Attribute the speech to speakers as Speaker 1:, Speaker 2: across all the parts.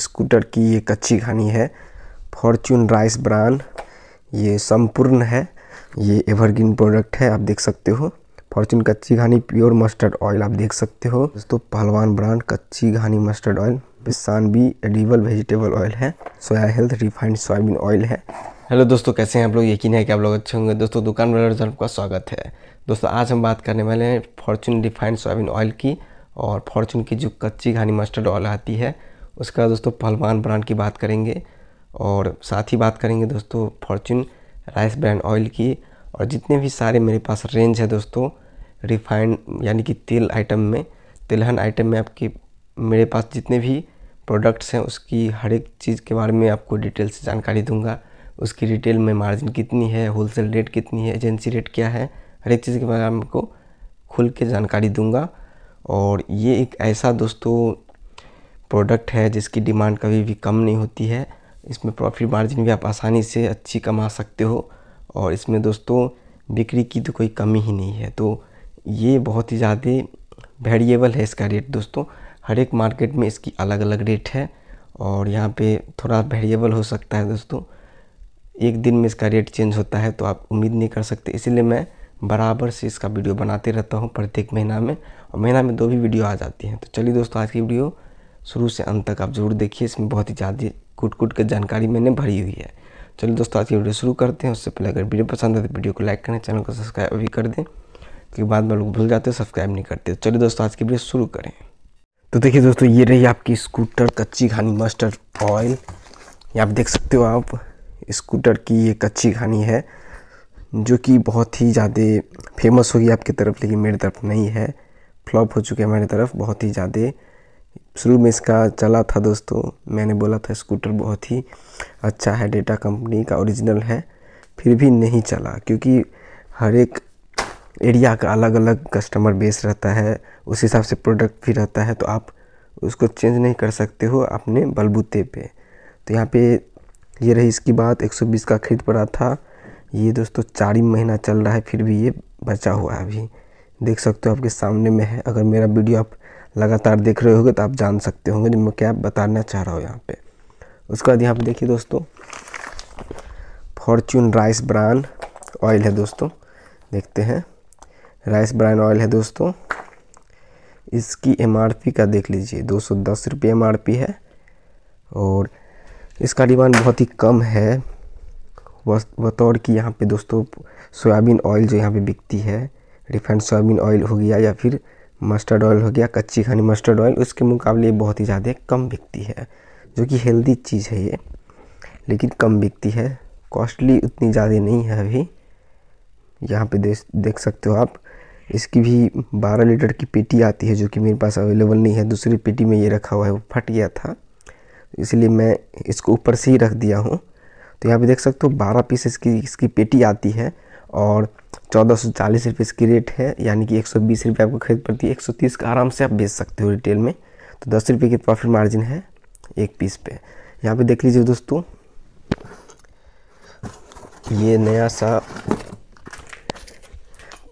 Speaker 1: scooter की ये कच्ची घानी है फॉर्च्यून राइस ब्रांड ये संपूर्ण है ये एवरग्रीन प्रोडक्ट है आप देख सकते हो फॉर्चून कच्ची घानी प्योर मस्टर्ड ऑयल आप देख सकते हो दोस्तों पहलवान ब्रांड कच्ची घानी मस्टर्ड ऑयल भी एडिबल वेजिटेबल ऑयल है soya health refined soybean oil है हेलो दोस्तों कैसे हैं आप लोग यकीन है कि आप लोग अच्छे होंगे दोस्तों दुकान वाले आपका स्वागत है दोस्तों आज हम बात करने वाले हैं फॉर्चून रिफाइंड सोयाबीन ऑयल की और फॉर्चून की जो कच्ची घानी मस्टर्ड ऑयल आती है उसके बाद दोस्तों पहलवान ब्रांड की बात करेंगे और साथ ही बात करेंगे दोस्तों फॉर्चून राइस ब्रांड ऑयल की और जितने भी सारे मेरे पास रेंज है दोस्तों रिफाइंड यानी कि तेल आइटम में तिलहन आइटम में आपके मेरे पास जितने भी प्रोडक्ट्स हैं उसकी हर एक चीज़ के बारे में आपको डिटेल से जानकारी दूंगा उसकी डिटेल में मार्जिन कितनी है होलसेल रेट कितनी है एजेंसी रेट क्या है हर एक चीज़ के बारे में आपको खुल के जानकारी दूंगा और ये एक ऐसा दोस्तों प्रोडक्ट है जिसकी डिमांड कभी भी कम नहीं होती है इसमें प्रॉफिट मार्जिन भी आप आसानी से अच्छी कमा सकते हो और इसमें दोस्तों बिक्री की तो कोई कमी ही नहीं है तो ये बहुत ही ज़्यादा वेरिएबल है इसका रेट दोस्तों हर एक मार्केट में इसकी अलग अलग रेट है और यहाँ पे थोड़ा वेरिएबल हो सकता है दोस्तों एक दिन में इसका रेट चेंज होता है तो आप उम्मीद नहीं कर सकते इसीलिए मैं बराबर से इसका वीडियो बनाते रहता हूँ प्रत्येक महीना में और महीना में दो भी वीडियो आ जाती हैं तो चलिए दोस्तों आज की वीडियो शुरू से अंत तक आप जरूर देखिए इसमें बहुत ही ज़्यादा कूट कूट कर जानकारी मैंने भरी हुई है चलो दोस्तों आज की वीडियो शुरू करते हैं उससे पहले अगर वीडियो पसंद आए तो वीडियो को लाइक करें चैनल को सब्सक्राइब भी कर दें क्योंकि बाद में लोग भूल जाते हैं सब्सक्राइब नहीं करते चलिए दोस्तों आज की वीडियो शुरू करें तो देखिए दोस्तों ये रही आपकी स्कूटर कच्ची घानी मस्टर्ड ऑयल ये आप देख सकते हो आप स्कूटर की ये कच्ची घानी है जो कि बहुत ही ज़्यादा फेमस होगी आपकी तरफ लेकिन मेरी तरफ नहीं है फ्लॉप हो चुके हैं मेरी तरफ बहुत ही ज़्यादा शुरू में इसका चला था दोस्तों मैंने बोला था स्कूटर बहुत ही अच्छा है डेटा कंपनी का ओरिजिनल है फिर भी नहीं चला क्योंकि हर एक एरिया का अलग अलग कस्टमर बेस रहता है उस हिसाब से प्रोडक्ट भी रहता है तो आप उसको चेंज नहीं कर सकते हो अपने बलबूते पे तो यहाँ पे ये रही इसकी बात 120 का खरीद पड़ा था ये दोस्तों चार ही महीना चल रहा है फिर भी ये बचा हुआ है अभी देख सकते हो आपके सामने में है अगर मेरा वीडियो आप लगातार देख रहे होगे तो आप जान सकते होंगे जो मैं क्या बताना चाह रहा हूँ यहाँ पे उसके बाद यहाँ पे देखिए दोस्तों फॉर्चून राइस ब्रांड ऑयल है दोस्तों देखते हैं राइस ब्रांड ऑयल है दोस्तों इसकी एम का देख लीजिए दो सौ दस रुपये एम है और इसका डिमांड बहुत ही कम है बतौर कि यहाँ पे दोस्तों सोयाबीन ऑयल जो यहाँ पे बिकती है रिफाइंड सोयाबीन ऑयल हो गया या फिर मस्टर्ड ऑयल हो गया कच्ची खानी मस्टर्ड ऑयल उसके मुकाबले बहुत ही ज़्यादा कम बिकती है जो कि हेल्दी चीज़ है ये लेकिन कम बिकती है कॉस्टली उतनी ज़्यादा नहीं है अभी यहाँ पे देख देख सकते हो आप इसकी भी 12 लीटर की पेटी आती है जो कि मेरे पास अवेलेबल नहीं है दूसरी पेटी में ये रखा हुआ है वो फट गया था इसलिए मैं इसको ऊपर से ही रख दिया हूँ तो यहाँ पे देख सकते हो 12 पीस इसकी इसकी पेटी आती है और चौदह सौ चालीस रुपये इसकी रेट है यानी कि एक सौ बीस रुपये आपको खरीद पड़ती है एक सौ तीस का आराम से आप बेच सकते हो रिटेल में तो दस रुपये की प्रॉफिट मार्जिन है एक पीस पे यहाँ पे देख लीजिए दोस्तों ये नया सा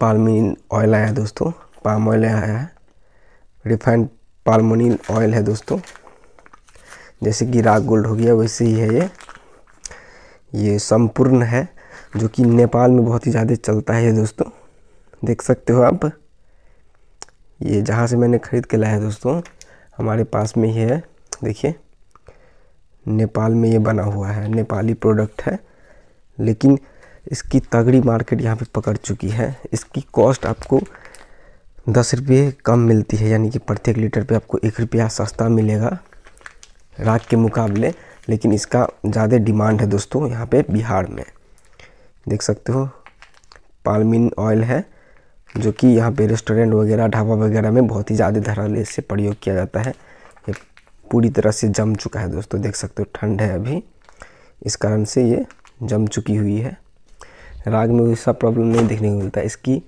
Speaker 1: पालमिन ऑयल आया है दोस्तों पाम ऑयल आया है रिफाइंड पालमोनिन ऑयल है दोस्तों जैसे कि राग गोल्ड हो गया वैसे ही है ये ये संपूर्ण है जो कि नेपाल में बहुत ही ज़्यादा चलता है दोस्तों देख सकते हो आप ये जहाँ से मैंने ख़रीद के लाया है दोस्तों हमारे पास में ही है देखिए नेपाल में ये बना हुआ है नेपाली प्रोडक्ट है लेकिन इसकी तगड़ी मार्केट यहाँ पे पकड़ चुकी है इसकी कॉस्ट आपको दस रुपये कम मिलती है यानी कि प्रत्येक लीटर पे आपको एक रुपया सस्ता मिलेगा रात के मुकाबले लेकिन इसका ज़्यादा डिमांड है दोस्तों यहाँ पे बिहार में देख सकते हो पालमिन ऑयल है जो कि यहाँ पे रेस्टोरेंट वगैरह ढाबा वगैरह में बहुत ही ज़्यादा धराले से प्रयोग किया जाता है ये पूरी तरह से जम चुका है दोस्तों देख सकते हो ठंड है अभी इस कारण से ये जम चुकी हुई है राग में वैसा प्रॉब्लम नहीं देखने को मिलता इसकी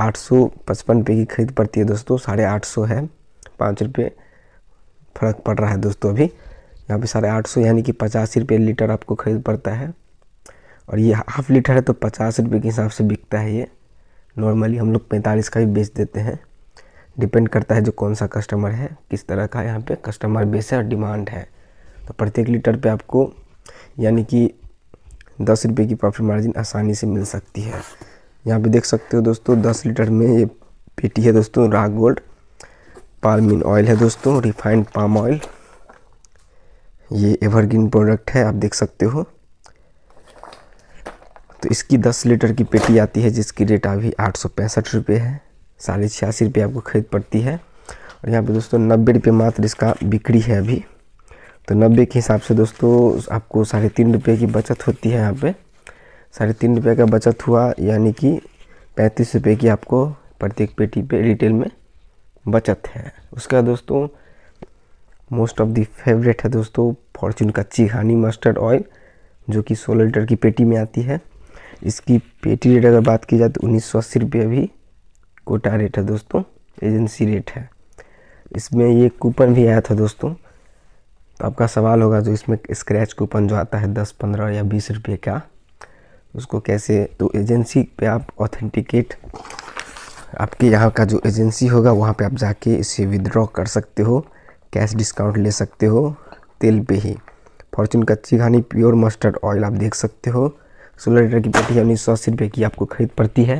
Speaker 1: 855 रुपये की खरीद पड़ती है दोस्तों साढ़े आठ सौ है पाँच रुपये फ़र्क पड़ रहा है दोस्तों अभी यहाँ पर साढ़े आठ सौ यानी कि पचासी रुपये लीटर आपको खरीद पड़ता है और ये हाफ़ लीटर है तो पचास रुपये के हिसाब से बिकता है ये नॉर्मली हम लोग पैंतालीस का भी बेच देते हैं डिपेंड करता है जो कौन सा कस्टमर है किस तरह का यहाँ पे कस्टमर बेस है और डिमांड है तो प्रत्येक लीटर पे आपको यानी कि दस रुपये की प्रॉफिट मार्जिन आसानी से मिल सकती है यहाँ पे देख सकते हो दोस्तों दस लीटर में ये पेटी है दोस्तों राग गोल्ड पालमिन ऑयल है दोस्तों रिफाइंड पाम ऑयल ये एवरग्रीन प्रोडक्ट है आप देख सकते हो तो इसकी दस लीटर की पेटी आती है जिसकी रेट अभी आठ सौ पैंसठ रुपये है साढ़े छियासी रुपये आपको खरीद पड़ती है और यहाँ पे दोस्तों नब्बे रुपये मात्र इसका बिक्री है अभी तो नब्बे के हिसाब से दोस्तों आपको साढ़े तीन रुपये की बचत होती है यहाँ पे साढ़े तीन रुपये का बचत हुआ यानी कि पैंतीस रुपये की आपको प्रत्येक पेटी पे रिटेल में बचत है उसका दोस्तों मोस्ट ऑफ दी फेवरेट है दोस्तों फॉर्चून का चिहानी मस्टर्ड ऑयल जो कि सोलह लीटर की पेटी में आती है इसकी पेटी रेट अगर बात की जाए तो उन्नीस सौ अस्सी रुपये भी कोटा रेट है दोस्तों एजेंसी रेट है इसमें ये कूपन भी आया था दोस्तों तो आपका सवाल होगा जो इसमें स्क्रैच कूपन जो आता है दस पंद्रह या बीस रुपये का उसको कैसे तो एजेंसी पे आप ऑथेंटिकेट आपके यहाँ का जो एजेंसी होगा वहाँ पे आप जाके इसे विदड्रॉ कर सकते हो कैश डिस्काउंट ले सकते हो तेल पे ही फॉर्चून कच्ची घानी प्योर मस्टर्ड ऑयल आप देख सकते हो सोलह लीटर की पेटी यानी सौ अस्सी रुपये की आपको खरीद पड़ती है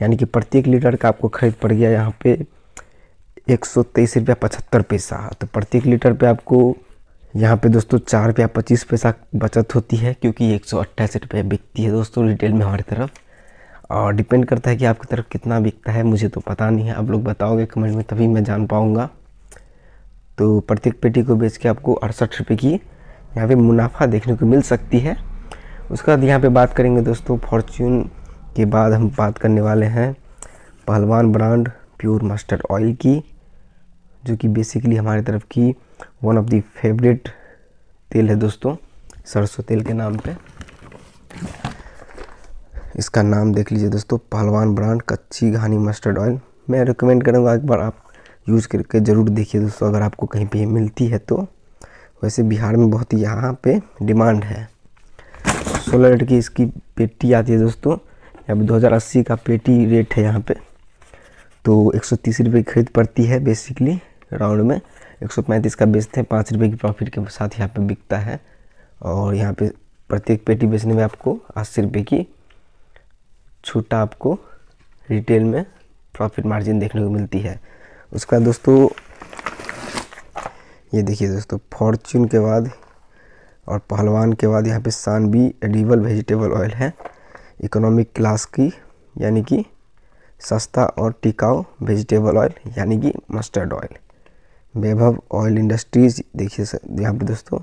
Speaker 1: यानी कि प्रत्येक लीटर का आपको खरीद पड़ गया यहाँ पे एक सौ तेईस रुपया पचहत्तर पैसा तो प्रत्येक लीटर पे आपको यहाँ पे दोस्तों चार रुपया पच्चीस पैसा बचत होती है क्योंकि एक सौ अट्ठाईस रुपये बिकती है दोस्तों रिटेल में हमारी तरफ और डिपेंड करता है कि आपकी तरफ कितना बिकता है मुझे तो पता नहीं है आप लोग बताओगे कमेंट में तभी मैं जान पाऊँगा तो प्रत्येक पेटी को बेच के आपको अड़सठ रुपये की यहाँ पे मुनाफा देखने को मिल सकती है उसके बाद यहाँ पे बात करेंगे दोस्तों फॉर्च्यून के बाद हम बात करने वाले हैं पहलवान ब्रांड प्योर मस्टर्ड ऑयल की जो कि बेसिकली हमारी तरफ की वन ऑफ दी फेवरेट तेल है दोस्तों सरसों तेल के नाम पे इसका नाम देख लीजिए दोस्तों पहलवान ब्रांड कच्ची घानी मस्टर्ड ऑयल मैं रिकमेंड करूँगा एक बार आप यूज़ करके ज़रूर देखिए दोस्तों अगर आपको कहीं पर मिलती है तो वैसे बिहार में बहुत ही यहाँ पर डिमांड है सोलह रेट की इसकी पेटी आती है दोस्तों यहाँ पर दो का पेटी रेट है यहाँ पे तो एक सौ तीस रुपये की खरीद पड़ती है बेसिकली राउंड में एक सौ पैंतीस का बेचते हैं पाँच रुपये की प्रॉफिट के साथ यहाँ पे बिकता है और यहाँ पे प्रत्येक पेटी बेचने में आपको अस्सी रुपये की छूटा आपको रिटेल में प्रॉफिट मार्जिन देखने को मिलती है उसका दोस्तों ये देखिए दोस्तों फॉर्च्यून के बाद और पहलवान के बाद यहाँ पे बी एडिबल वेजिटेबल ऑयल है इकोनॉमिक क्लास की यानी कि सस्ता और टिकाऊ वेजिटेबल ऑयल यानी कि mustard oil Vaibhav oil industries देखिए सर यहाँ पे दोस्तों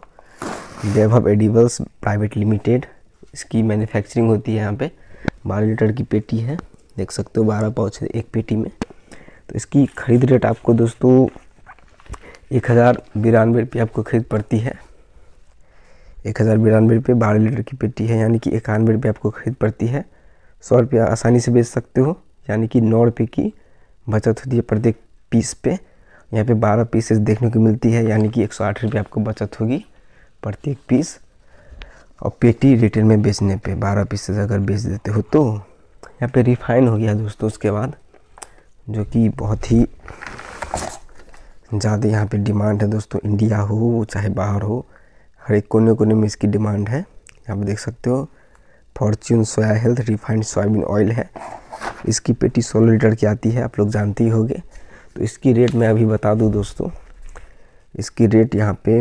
Speaker 1: वैभव एडिबल्स प्राइवेट लिमिटेड इसकी मैन्युफैक्चरिंग होती है यहाँ पे बारह लीटर की पेटी है देख सकते हो बारह पाउच एक पेटी में तो इसकी ख़रीद रेट आपको दोस्तों एक हज़ार बिरानवे रुपये आपको खरीद पड़ती है एक हज़ार बिरानवे रुपये बारह लीटर की पेटी है यानी कि इक्यानवे रुपये आपको खरीद पड़ती है सौ रुपया आसानी से बेच सकते हो यानी कि नौ रुपये की बचत होती है प्रत्येक पीस पे यहाँ पे बारह पीसेस देखने को मिलती है यानी कि एक सौ आठ रुपये आपको बचत होगी प्रत्येक पीस और पेटी रिटेल में बेचने पे बारह पीसेस अगर बेच देते हो तो यहाँ पे रिफाइन हो गया दोस्तों उसके बाद जो कि बहुत ही ज़्यादा यहाँ पे डिमांड है दोस्तों इंडिया हो चाहे बाहर हो हर एक कोने कोने में इसकी डिमांड है यहाँ पे देख सकते हो Fortune soya health refined soybean oil है इसकी पेटी सोलह लीटर की आती है आप लोग जानते ही होंगे तो इसकी रेट मैं अभी बता दूँ दोस्तों इसकी रेट यहाँ पे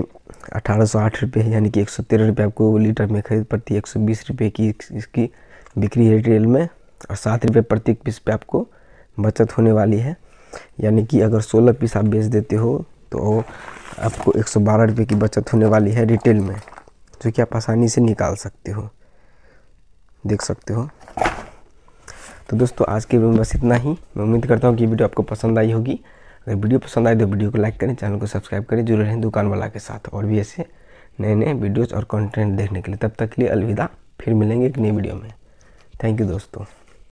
Speaker 1: अठारह सौ आठ रुपये है यानी कि एक सौ तेरह रुपये आपको लीटर में खरीद पड़ती है एक सौ बीस रुपये की इसकी बिक्री है रिटेल में और सात रुपये प्रत्येक पीस पे आपको बचत होने वाली है यानी कि अगर सोलह पीस आप बेच देते हो तो आपको एक सौ बारह रुपये की बचत होने वाली है रिटेल में जो कि आप आसानी से निकाल सकते हो देख सकते हो तो दोस्तों आज के वीडियो में बस इतना ही मैं उम्मीद करता हूँ कि वीडियो आपको पसंद आई होगी अगर वीडियो पसंद आए तो वीडियो को लाइक करें चैनल को सब्सक्राइब करें जुड़े रहें दुकान वाला के साथ और भी ऐसे नए नए वीडियोज़ और कंटेंट देखने के लिए तब तक के लिए अलविदा फिर मिलेंगे एक नई वीडियो में थैंक यू दोस्तों